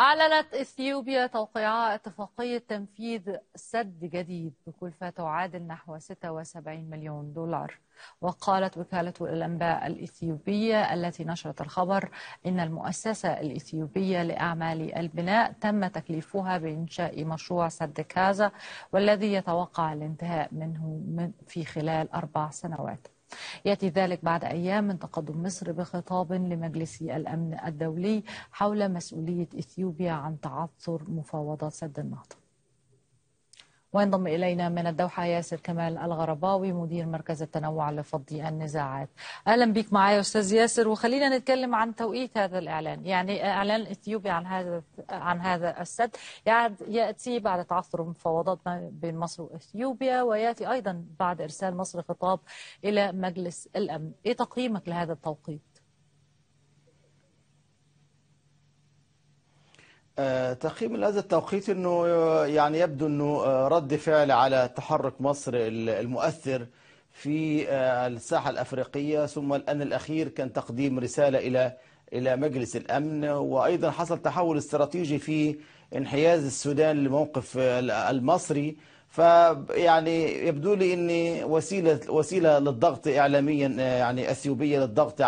أعلنت إثيوبيا توقيع اتفاقية تنفيذ سد جديد بكلفة تعادل نحو 76 مليون دولار وقالت وكالة الأنباء الإثيوبية التي نشرت الخبر إن المؤسسة الإثيوبية لأعمال البناء تم تكليفها بإنشاء مشروع سد كازا والذي يتوقع الانتهاء منه في خلال أربع سنوات يأتي ذلك بعد أيام من تقدم مصر بخطاب لمجلس الأمن الدولي حول مسؤولية إثيوبيا عن تعثر مفاوضات سد النهضة وينضم إلينا من الدوحة ياسر كمال الغرباوي مدير مركز التنوع لفضي النزاعات أهلا بك معايا أستاذ ياسر وخلينا نتكلم عن توقيت هذا الإعلان يعني إعلان إثيوبي عن هذا عن هذا السد يأتي بعد تعثر مفاوضات بين مصر وإثيوبيا ويأتي أيضا بعد إرسال مصر خطاب إلى مجلس الأمن إيه تقييمك لهذا التوقيت؟ آه، تقييم لهذا التوقيت انه آه، يعني يبدو انه آه، رد فعل على تحرك مصر المؤثر في الساحه الافريقيه ثم الان الاخير كان تقديم رساله الى الى مجلس الامن وايضا حصل تحول استراتيجي في انحياز السودان لموقف المصري فيعني يبدو لي ان وسيله وسيله للضغط اعلاميا يعني اثيوبيه للضغط